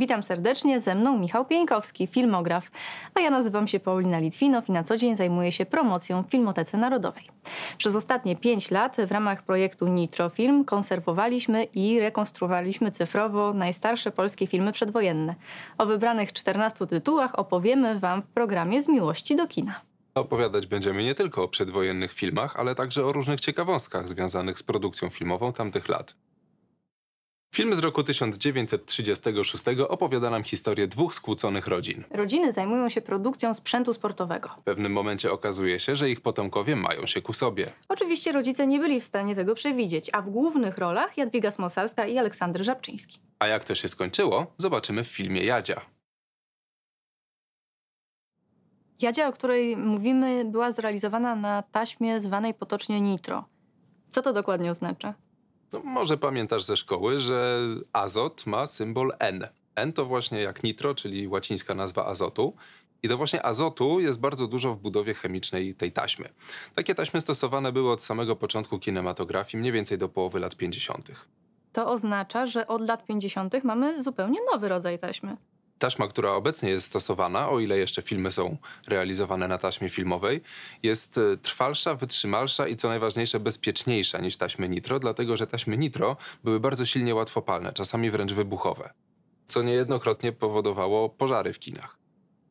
Witam serdecznie, ze mną Michał Pieńkowski, filmograf, a ja nazywam się Paulina Litwinow i na co dzień zajmuję się promocją w Filmotece Narodowej. Przez ostatnie pięć lat w ramach projektu Nitrofilm konserwowaliśmy i rekonstruowaliśmy cyfrowo najstarsze polskie filmy przedwojenne. O wybranych 14 tytułach opowiemy Wam w programie Z miłości do kina. Opowiadać będziemy nie tylko o przedwojennych filmach, ale także o różnych ciekawostkach związanych z produkcją filmową tamtych lat. Film z roku 1936 opowiada nam historię dwóch skłóconych rodzin. Rodziny zajmują się produkcją sprzętu sportowego. W pewnym momencie okazuje się, że ich potomkowie mają się ku sobie. Oczywiście rodzice nie byli w stanie tego przewidzieć, a w głównych rolach Jadwiga Smosalska i Aleksander Żabczyński. A jak to się skończyło, zobaczymy w filmie Jadzia. Jadzia, o której mówimy, była zrealizowana na taśmie zwanej potocznie nitro. Co to dokładnie oznacza? No, może pamiętasz ze szkoły, że azot ma symbol N. N to właśnie jak nitro, czyli łacińska nazwa azotu. I to właśnie azotu jest bardzo dużo w budowie chemicznej tej taśmy. Takie taśmy stosowane były od samego początku kinematografii, mniej więcej do połowy lat 50. To oznacza, że od lat 50. mamy zupełnie nowy rodzaj taśmy taśma, która obecnie jest stosowana, o ile jeszcze filmy są realizowane na taśmie filmowej, jest e, trwalsza, wytrzymalsza i co najważniejsze bezpieczniejsza niż taśmy nitro, dlatego że taśmy nitro były bardzo silnie łatwopalne, czasami wręcz wybuchowe, co niejednokrotnie powodowało pożary w kinach.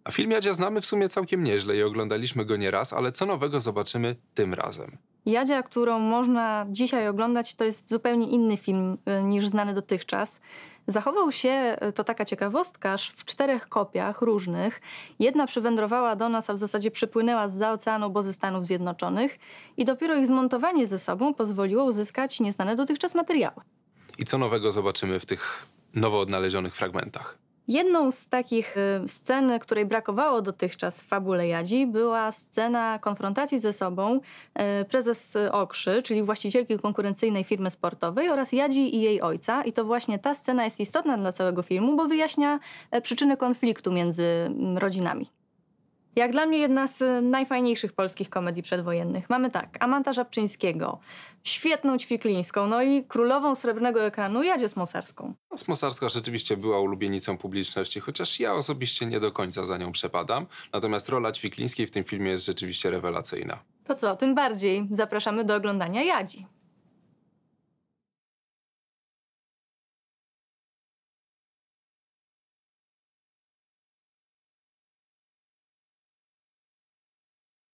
A film Jadzia znamy w sumie całkiem nieźle i oglądaliśmy go nieraz, ale co nowego zobaczymy tym razem? Jadzia, którą można dzisiaj oglądać, to jest zupełnie inny film y, niż znany dotychczas. Zachował się, y, to taka ciekawostka, w czterech kopiach różnych. Jedna przywędrowała do nas, a w zasadzie przypłynęła z za oceanu, bo ze Stanów Zjednoczonych. I dopiero ich zmontowanie ze sobą pozwoliło uzyskać nieznane dotychczas materiały. I co nowego zobaczymy w tych nowo odnalezionych fragmentach? Jedną z takich y, scen, której brakowało dotychczas w fabule Jadzi, była scena konfrontacji ze sobą y, prezes Okrzy, czyli właścicielki konkurencyjnej firmy sportowej oraz Jadzi i jej ojca. I to właśnie ta scena jest istotna dla całego filmu, bo wyjaśnia e, przyczyny konfliktu między mm, rodzinami. Jak dla mnie jedna z y, najfajniejszych polskich komedii przedwojennych. Mamy tak, Amanta Żabczyńskiego, świetną Ćwiklińską, no i królową srebrnego ekranu Jadzie Smosarską. Smosarska rzeczywiście była ulubienicą publiczności, chociaż ja osobiście nie do końca za nią przepadam. Natomiast rola Ćwiklińskiej w tym filmie jest rzeczywiście rewelacyjna. To co, tym bardziej zapraszamy do oglądania Jadzi.